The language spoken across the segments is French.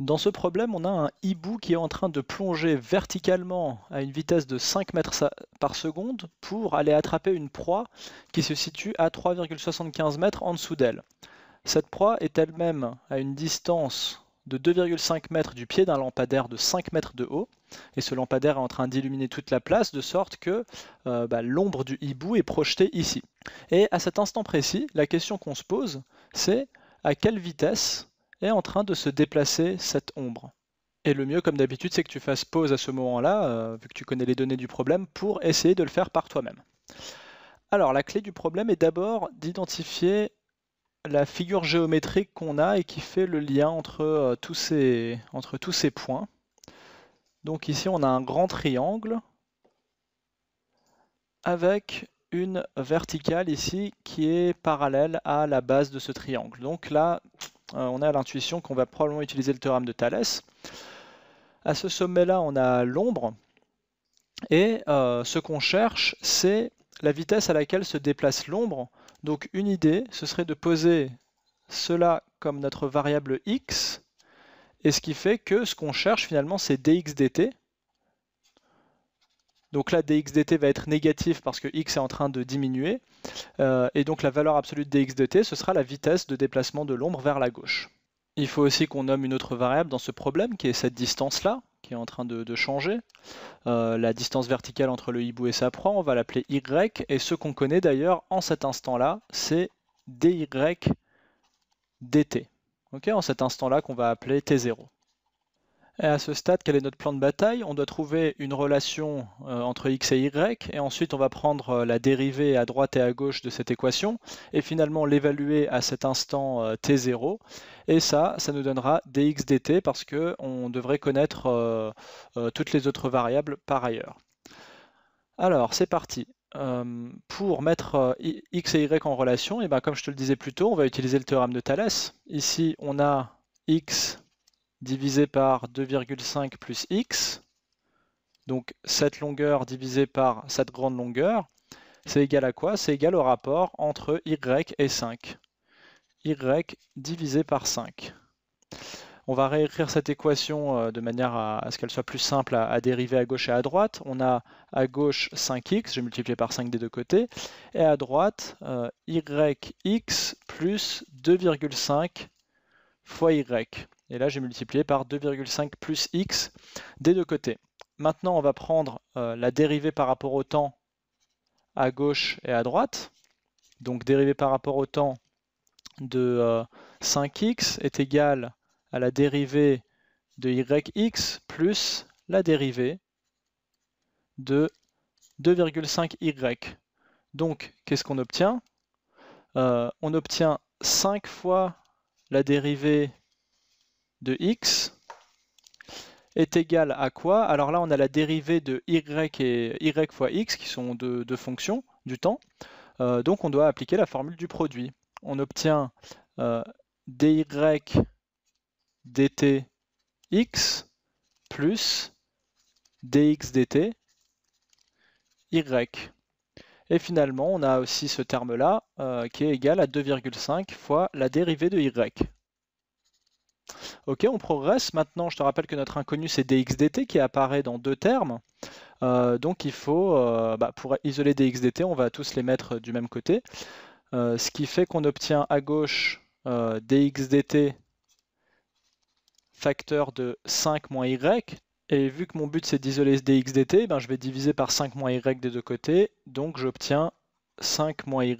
Dans ce problème, on a un hibou qui est en train de plonger verticalement à une vitesse de 5 mètres par seconde pour aller attraper une proie qui se situe à 3,75 mètres en dessous d'elle. Cette proie est elle-même à une distance de 2,5 mètres du pied d'un lampadaire de 5 mètres de haut, et ce lampadaire est en train d'illuminer toute la place de sorte que euh, bah, l'ombre du hibou est projetée ici. Et à cet instant précis, la question qu'on se pose, c'est à quelle vitesse est en train de se déplacer cette ombre. Et le mieux, comme d'habitude, c'est que tu fasses pause à ce moment-là, euh, vu que tu connais les données du problème, pour essayer de le faire par toi-même. Alors, la clé du problème est d'abord d'identifier la figure géométrique qu'on a et qui fait le lien entre, euh, tous ces, entre tous ces points. Donc ici, on a un grand triangle avec une verticale ici qui est parallèle à la base de ce triangle. Donc là, euh, on a l'intuition qu'on va probablement utiliser le théorème de Thalès. À ce sommet-là, on a l'ombre. Et euh, ce qu'on cherche, c'est la vitesse à laquelle se déplace l'ombre. Donc une idée, ce serait de poser cela comme notre variable x. Et ce qui fait que ce qu'on cherche finalement, c'est dx dt. Donc là, dxdt va être négatif parce que x est en train de diminuer. Euh, et donc la valeur absolue de dx ce sera la vitesse de déplacement de l'ombre vers la gauche. Il faut aussi qu'on nomme une autre variable dans ce problème, qui est cette distance-là, qui est en train de, changer. Euh, la distance verticale entre le hibou et sa proie, on va l'appeler y, et ce qu'on connaît d'ailleurs en cet instant-là, c'est dy dt. en cet instant-là qu'on va appeler t0. Et à ce stade, quel est notre plan de bataille On doit trouver une relation euh, entre x et y, et ensuite on va prendre euh, la dérivée à droite et à gauche de cette équation, et finalement l'évaluer à cet instant euh, t0. Et ça, ça nous donnera dx dt, parce qu'on devrait connaître toutes les autres variables par ailleurs. Alors, c'est parti. pour mettre x et y en relation, et eh bien, comme je te le disais plus tôt, on va utiliser le théorème de Thalès. Ici, on a x divisé par 2,5 plus x. Donc cette longueur divisée par cette grande longueur, c'est égal à quoi C'est égal au rapport entre y et 5. y divisé par 5. On va réécrire cette équation euh, de manière à, ce qu'elle soit plus simple à, dériver à gauche et à droite. On a à gauche 5x, j'ai multiplié par 5 des deux côtés, et à droite euh, yx plus 2,5 fois y. Et là, j'ai multiplié par 2,5 plus x des deux côtés. Maintenant, on va prendre euh, la dérivée par rapport au temps à gauche et à droite. Donc dérivée par rapport au temps de 5x euh, est égale à la dérivée de yx plus la dérivée de 2,5y. Donc, qu'est-ce qu'on obtient euh, On obtient 5 fois la dérivée de x est égal à quoi Alors là, on a la dérivée de y et y fois x, qui sont deux, fonctions du temps. Euh, donc on doit appliquer la formule du produit. On obtient euh, dy dt x plus dx dt y. Et finalement, on a aussi ce terme-là euh, qui est égal à 2,5 fois la dérivée de y. Ok, on progresse. Maintenant, je te rappelle que notre inconnu, c'est dxdt qui apparaît dans deux termes. Euh, donc, il faut, euh, bah, pour isoler dxdt, on va tous les mettre du même côté. Euh, ce qui fait qu'on obtient à gauche dxdt facteur de 5 moins y. Et vu que mon but, c'est d'isoler dxdt, ben, je vais diviser par 5 moins y des deux côtés. Donc, j'obtiens 5 moins y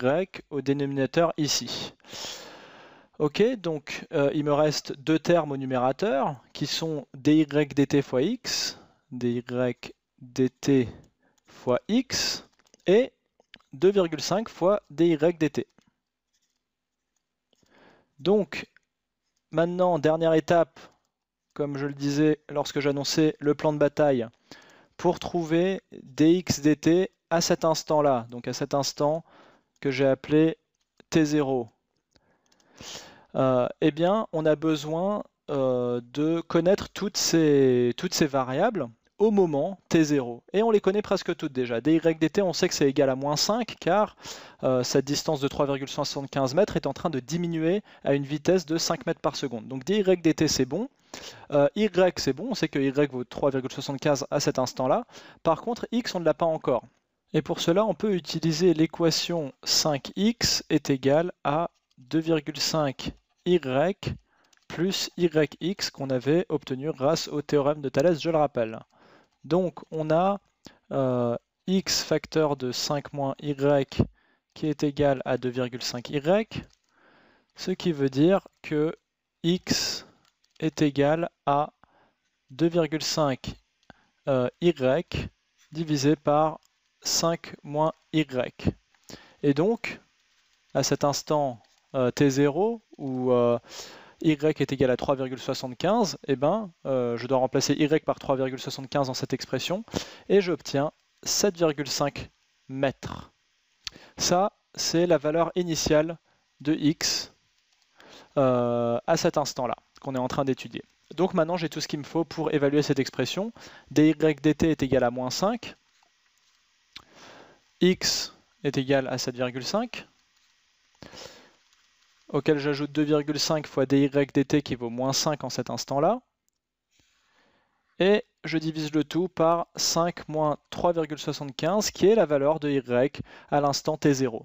au dénominateur ici. Ok, donc euh, il me reste deux termes au numérateur qui sont dy dt fois x, dy dt fois x et 2,5 fois dy dt. Donc maintenant, dernière étape, comme je le disais lorsque j'annonçais le plan de bataille, pour trouver dx dt à cet instant-là, donc à cet instant que j'ai appelé t0 euh, eh bien, on a besoin euh, de connaître toutes ces, toutes ces variables au moment t0. Et on les connaît presque toutes déjà. dy dt, on sait que c'est égal à moins 5, car euh, cette distance de 3,75 mètres est en train de diminuer à une vitesse de 5 mètres par seconde. Donc dy dt, c'est bon. y, c'est bon. On sait que y vaut 3,75 à cet instant-là. Par contre, x, on ne l'a pas encore. Et pour cela, on peut utiliser l'équation 5x est égale à 2,5 y plus yx qu'on avait obtenu grâce au théorème de Thalès, je le rappelle. Donc on a euh, x facteur de 5 moins y qui est égal à 2,5y, ce qui veut dire que x est égal à 2,5 euh, y divisé par 5 moins y. Et donc, à cet instant, euh, T0 où euh, y est égal à 3,75, eh ben, euh, je dois remplacer y par 3,75 dans cette expression et j'obtiens 7,5 mètres. Ça, c'est la valeur initiale de x à cet instant-là, qu'on est en train d'étudier. Donc maintenant, j'ai tout ce qu'il me faut pour évaluer cette expression. dy dt est égal à moins 5, x est égal à 7,5, auquel j'ajoute 2,5 fois dy dt qui vaut moins 5 en cet instant-là. Et je divise le tout par 5 moins 3,75 qui est la valeur de y à l'instant t0.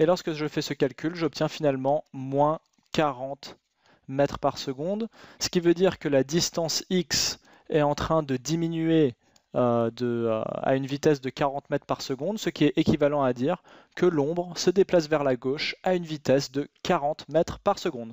Et lorsque je fais ce calcul, j'obtiens finalement moins 40 mètres par seconde, ce qui veut dire que la distance x est en train de diminuer euh, euh, à une vitesse de 40 mètres par seconde, ce qui est équivalent à dire que l'ombre se déplace vers la gauche à une vitesse de 40 mètres par seconde.